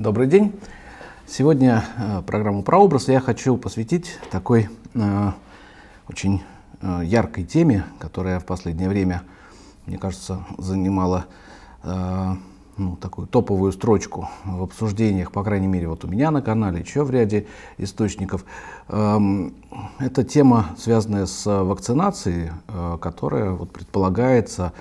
Добрый день. Сегодня э, программу прообраз я хочу посвятить такой э, очень э, яркой теме, которая в последнее время, мне кажется, занимала э, ну, такую топовую строчку в обсуждениях, по крайней мере, вот у меня на канале, еще в ряде источников. Эм, Это тема, связанная с э, вакцинацией, э, которая вот, предполагается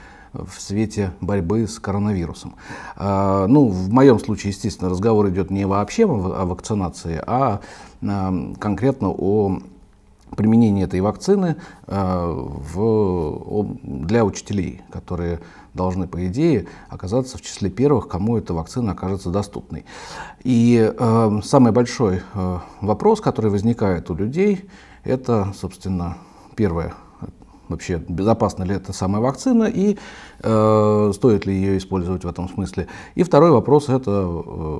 в свете борьбы с коронавирусом. А, ну, в моем случае, естественно, разговор идет не вообще о вакцинации, а, а конкретно о применении этой вакцины а, для учителей, которые должны, по идее, оказаться в числе первых, кому эта вакцина окажется доступной. И самый большой вопрос, который возникает у людей, это, собственно, первое – вообще безопасна ли эта самая вакцина и э, стоит ли ее использовать в этом смысле. И второй вопрос это э,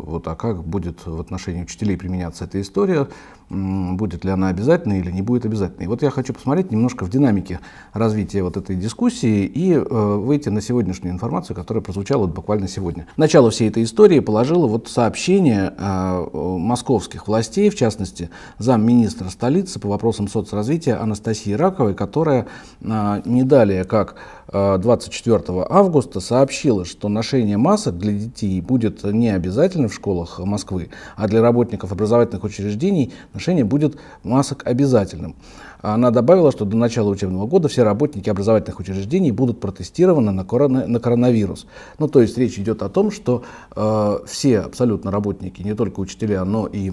вот а как будет в отношении учителей применяться эта история, будет ли она обязательной или не будет обязательной. Вот я хочу посмотреть немножко в динамике развития вот этой дискуссии и э, выйти на сегодняшнюю информацию, которая прозвучала вот буквально сегодня. Начало всей этой истории положило вот сообщение э, московских властей, в частности замминистра столицы по вопросам соцразвития Анастасии Раковой, которая а, не далее как 24 а, августа сообщила, что ношение масок для детей будет не обязательно в школах Москвы, а для работников образовательных учреждений ношение будет масок обязательным. Она добавила, что до начала учебного года все работники образовательных учреждений будут протестированы на, коронавирус. Ну, то есть речь идет о том, что э, все абсолютно работники, не только учителя, но и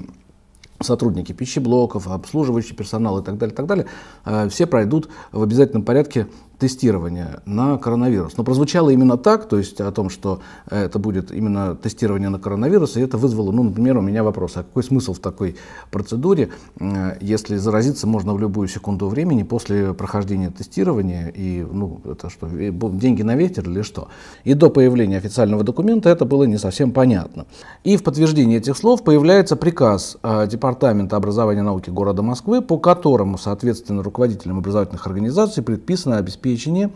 сотрудники пищеблоков, обслуживающий персонал и так далее, так далее, э, все пройдут в обязательном порядке тестирования на коронавирус. Но прозвучало именно так, то есть о том, что э, это будет именно тестирование на коронавирус, и это вызвало, ну, например, у меня вопрос, а какой смысл в такой процедуре, э, если заразиться можно в любую секунду времени после прохождения тестирования, и, ну, это что, деньги на ветер или что? И до появления официального документа это было не совсем понятно. И в подтверждение этих слов появляется приказ э, Департамента образования и науки города Москвы, по которому, соответственно, руководителям образовательных организаций предписано обеспечить печени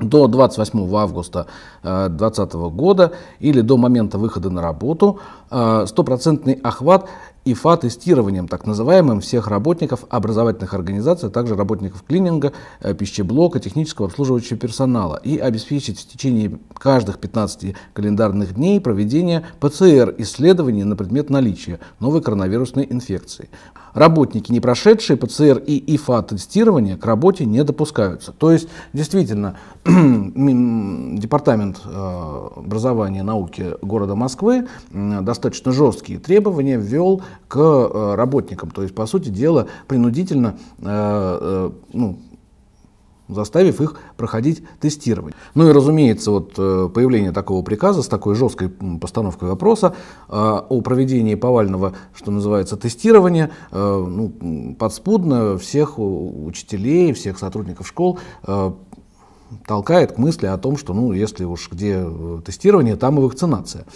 до 28 августа 2020 э, года или до момента выхода на работу э, стопроцентный охват ИФА-тестированием, так называемым, всех работников образовательных организаций, а также работников клининга, э, пищеблока, технического обслуживающего персонала и обеспечить в течение каждых 15 календарных дней проведение ПЦР-исследований на предмет наличия новой коронавирусной инфекции. Работники, не прошедшие ПЦР и ИФА-тестирование, к работе не допускаются. То есть, действительно, Департамент э, образования и науки города Москвы достаточно жесткие требования ввел к э, работникам. То есть, по сути дела, принудительно э, ну, заставив их проходить тестирование. Ну и, разумеется, вот э, появление такого приказа с такой жесткой постановкой вопроса э, о проведении повального, что называется, тестирования, э, ну, подспудно всех учителей, всех сотрудников школ толкает к мысли о том, что ну, если уж где тестирование, там и вакцинация.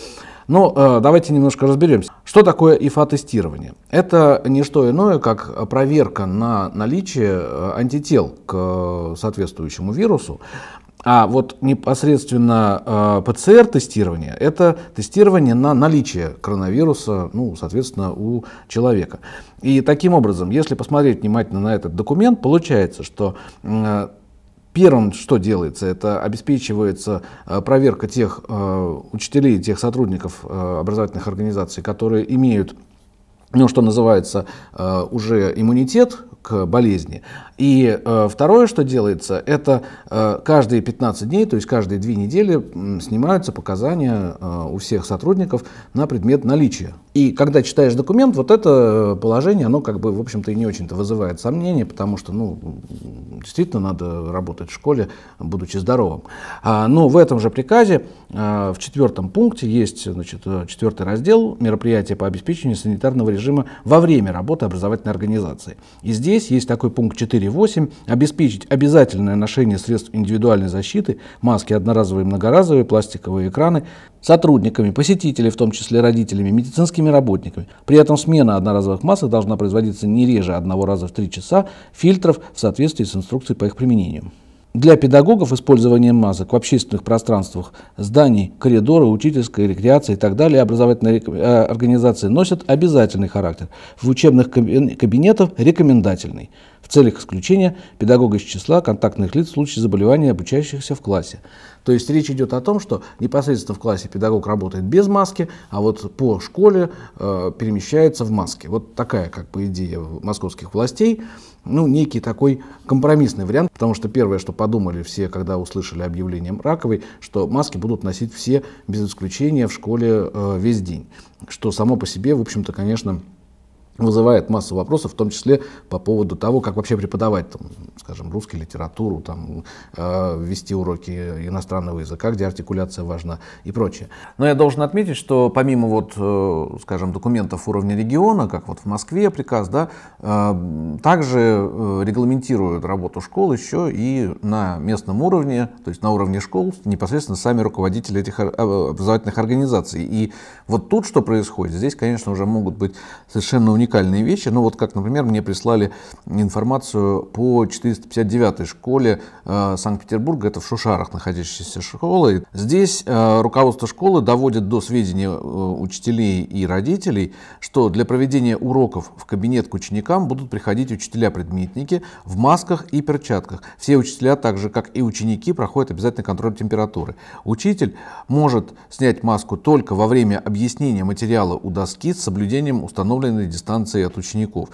Но ну, э, давайте немножко разберемся. Что такое ИФА-тестирование? Это не что иное, как проверка на наличие э, антител к э, соответствующему вирусу. А вот непосредственно э, ПЦР-тестирование – это тестирование на наличие коронавируса, ну, соответственно, у человека. И таким образом, если посмотреть внимательно на этот документ, получается, что э, Первым, что делается, это обеспечивается э, проверка тех э, учителей, тех сотрудников э, образовательных организаций, которые имеют ну, что называется, уже иммунитет к болезни. И второе, что делается, это каждые 15 дней, то есть каждые две недели снимаются показания у всех сотрудников на предмет наличия и когда читаешь документ, вот это э, положение, оно как бы, в общем-то, и не очень-то вызывает сомнения, потому что, ну, действительно надо работать в школе, будучи здоровым. А, но в этом же приказе, а, в четвертом пункте, есть, значит, э, четвертый раздел «Мероприятия по обеспечению санитарного режима во время работы образовательной организации». И здесь есть такой пункт 4.8 «Обеспечить обязательное ношение средств индивидуальной защиты, маски одноразовые, многоразовые, пластиковые экраны, сотрудниками, посетителями, в том числе родителями, медицинскими медицинскими работниками. При этом смена одноразовых масок должна производиться не реже одного раза в три часа фильтров в соответствии с инструкцией по их применению. Для педагогов использование масок в общественных пространствах, зданий, коридоры, учительской, рекреации и так далее образовательные э, организации носят обязательный характер. В учебных кабинетах рекомендательный в целях исключения педагога из числа контактных лиц в случае заболевания обучающихся в классе. То есть речь идет о том, что непосредственно в классе педагог работает без маски, а вот по школе э, перемещается в маске. Вот такая как бы идея московских властей. Ну, некий такой компромиссный вариант, потому что первое, что подумали все, когда услышали объявление Раковой, что маски будут носить все без исключения в школе э, весь день. Что само по себе, в общем-то, конечно, вызывает массу вопросов, в том числе по поводу того, как вообще преподавать, там, скажем, русскую литературу, там, э, вести уроки иностранного языка, где артикуляция важна и прочее. Но я должен отметить, что помимо вот, э, скажем, документов уровня региона, как вот в Москве приказ, да, э, также э, регламентируют работу школ еще и на местном уровне, то есть на уровне школ непосредственно сами руководители этих э, образовательных организаций. И вот тут что происходит, здесь, конечно, уже могут быть совершенно уникальные вещи. Ну вот как, например, мне прислали информацию по 459 школе э, Санкт-Петербурга, это в Шушарах находящейся школы. Здесь э, руководство школы доводит до сведения э, учителей и родителей, что для проведения уроков в кабинет к ученикам будут приходить учителя-предметники в масках и перчатках. Все учителя, так же как и ученики, проходят обязательный контроль температуры. Учитель может снять маску только во время объяснения материала у доски с соблюдением установленной дистанции дистанции от учеников.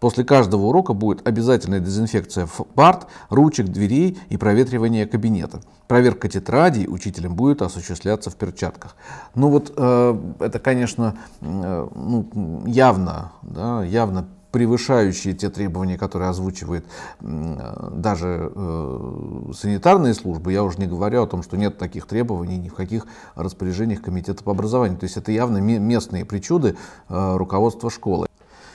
После каждого урока будет обязательная дезинфекция парт, ручек, дверей и проветривание кабинета. Проверка тетрадей учителям будет осуществляться в перчатках. Ну вот э, это, конечно, э, ну, явно, да, явно превышающие те требования, которые озвучивает э, даже э, санитарные службы, я уже не говорю о том, что нет таких требований ни в каких распоряжениях комитета по образованию. То есть это явно местные причуды э, руководства школы.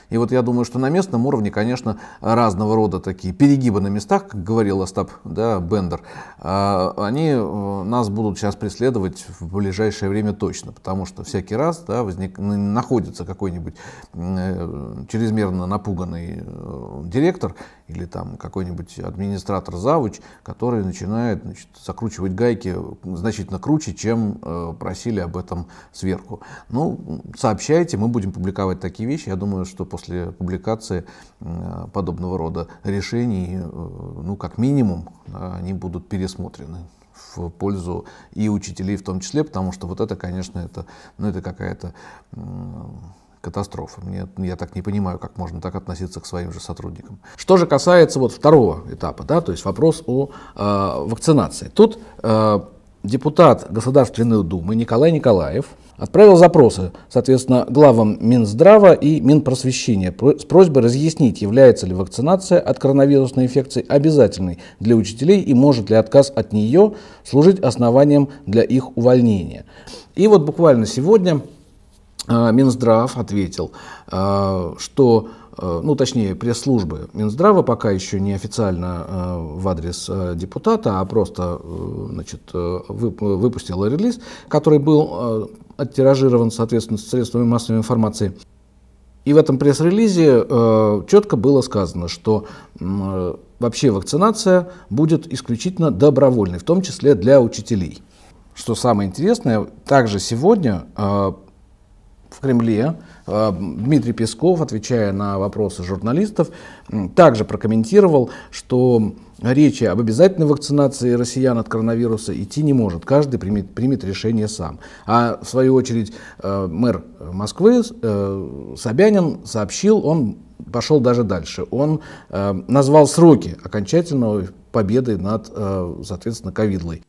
И вот я думаю, что на местном уровне, конечно, разного рода такие перегибы на местах, как говорил Остап да, Бендер, а, они э, нас будут сейчас преследовать в ближайшее время точно, потому что всякий раз да, возник, находится какой-нибудь э, чрезмерно напуганный э, директор или там какой-нибудь администратор завуч, который начинает значит, закручивать гайки значительно круче, чем просили об этом сверху. Ну, сообщайте, мы будем публиковать такие вещи. Я думаю, что после после публикации подобного рода решений, э, ну, как минимум, они будут пересмотрены в пользу и учителей в том числе, потому что вот это, конечно, это, ну, это какая-то катастрофа. Мне, я так не понимаю, как можно так относиться к своим же сотрудникам. Что же касается вот второго этапа, да, то есть вопрос о э, вакцинации. Тут э, депутат Государственной Думы Николай Николаев отправил запросы, соответственно, главам Минздрава и Минпросвещения с просьбой разъяснить, является ли вакцинация от коронавирусной инфекции обязательной для учителей и может ли отказ от нее служить основанием для их увольнения. И вот буквально сегодня а, Минздрав ответил, а, что Э, ну точнее пресс-службы Минздрава пока еще не официально э, в адрес э, депутата, а просто значит, выпустила релиз, который был оттиражирован, соответственно, средствами массовой информации. И в этом пресс-релизе четко было сказано, что вообще вакцинация будет исключительно добровольной, в том числе для учителей. Что самое интересное, также сегодня в Кремле э, Дмитрий Песков, отвечая на вопросы журналистов, также прокомментировал, что речи об обязательной вакцинации россиян от коронавируса идти не может. Каждый примет, примет решение сам. А в свою очередь э, мэр Москвы э, Собянин сообщил, он пошел даже дальше. Он назвал сроки окончательной победы над, соответственно, ковидлой.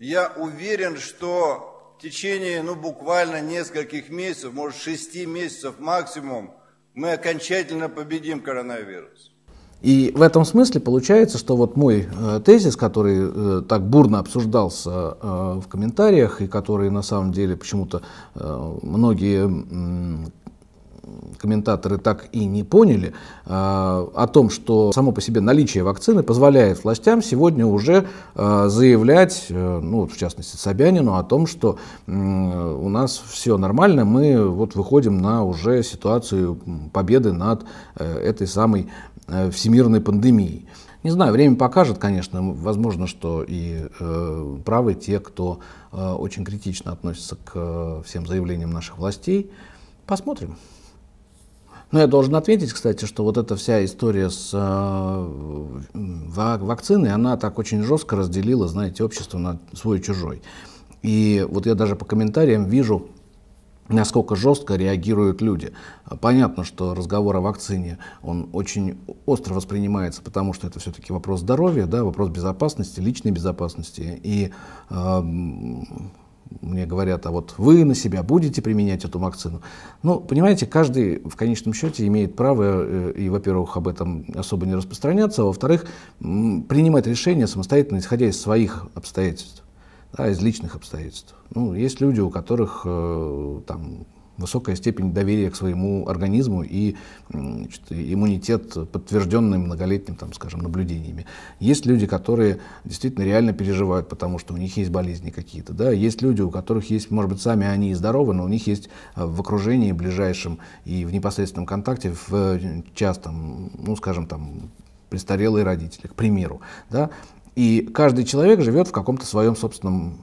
Я уверен, что в течение, ну, буквально нескольких месяцев, может, шести месяцев максимум, мы окончательно победим коронавирус. И в этом смысле получается, что вот мой э, тезис, который э, так бурно обсуждался э, в комментариях и который на самом деле почему-то э, многие комментаторы так и не поняли, а, о том, что само по себе наличие вакцины позволяет властям сегодня уже а, заявлять, э, ну, в частности, Собянину, о том, что у нас все нормально, мы вот выходим на уже ситуацию победы над э, этой самой э, всемирной пандемией. Не знаю, время покажет, конечно, возможно, что и э, правы те, кто э, очень критично относится к э, всем заявлениям наших властей. Посмотрим. Ну, я должен ответить, кстати, что вот эта вся история с э, вакциной, она так очень жестко разделила, знаете, общество на свой и чужой. И вот я даже по комментариям вижу, насколько жестко реагируют люди. Понятно, что разговор о вакцине, он очень остро воспринимается, потому что это все-таки вопрос здоровья, да, вопрос безопасности, личной безопасности. И э, мне говорят, а вот вы на себя будете применять эту вакцину. Ну, понимаете, каждый в конечном счете имеет право э, и, во-первых, об этом особо не распространяться, а во-вторых, принимать решения самостоятельно, исходя из своих обстоятельств, да, из личных обстоятельств. Ну, есть люди, у которых э, там высокая степень доверия к своему организму и значит, иммунитет, подтвержденный многолетним, там, скажем, наблюдениями. Есть люди, которые действительно реально переживают, потому что у них есть болезни какие-то. Да? Есть люди, у которых есть, может быть, сами они и здоровы, но у них есть э, в окружении ближайшем и в непосредственном контакте, в э, частом, ну, скажем, там, престарелые родители, к примеру. Да? И каждый человек живет в каком-то своем собственном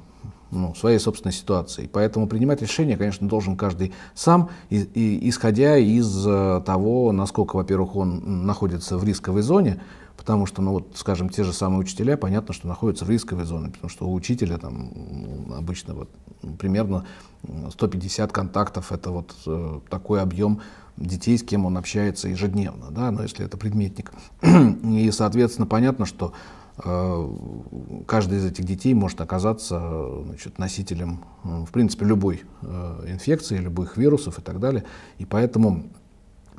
ну, своей собственной ситуации. Поэтому принимать решение, конечно, должен каждый сам, и, и, исходя из э, того, насколько, во-первых, он находится в рисковой зоне, потому что, ну вот, скажем, те же самые учителя, понятно, что находятся в рисковой зоне, потому что у учителя там обычно вот примерно 150 контактов, это вот э, такой объем детей, с кем он общается ежедневно, да, но если это предметник. И, соответственно, понятно, что Э, каждый из этих детей может оказаться значит, носителем, в принципе, любой э, инфекции, любых вирусов и так далее. И поэтому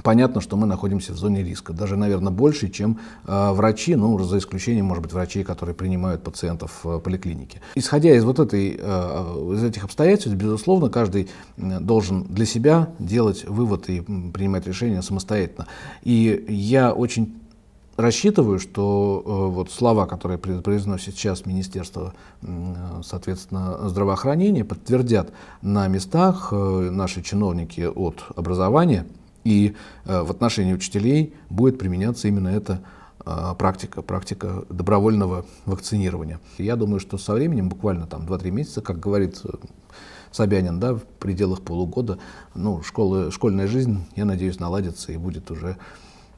понятно, что мы находимся в зоне риска, даже, наверное, больше, чем э, врачи, ну, за исключением, может быть, врачей, которые принимают пациентов в поликлинике. Исходя из вот этой, из этих обстоятельств, безусловно, каждый должен для себя делать вывод и принимать решения самостоятельно. И я очень рассчитываю, что э, вот слова, которые произносит сейчас Министерство, э, соответственно, здравоохранения, подтвердят на местах э, наши чиновники от образования, и в отношении учителей будет применяться именно эта практика, практика добровольного вакцинирования. Я думаю, что со временем, буквально там 2-3 месяца, как говорит Собянин, да, в пределах полугода, ну, школы, школьная жизнь, я надеюсь, наладится и будет уже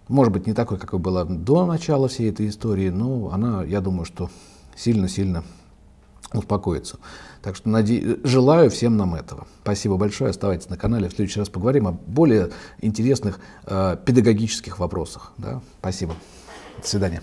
может быть, не такой, какой была до начала всей этой истории, но она, я думаю, что сильно-сильно успокоится. Так что наде... желаю всем нам этого. Спасибо большое. Оставайтесь на канале. В следующий раз поговорим о более интересных э, педагогических вопросах. Да? Спасибо. До свидания.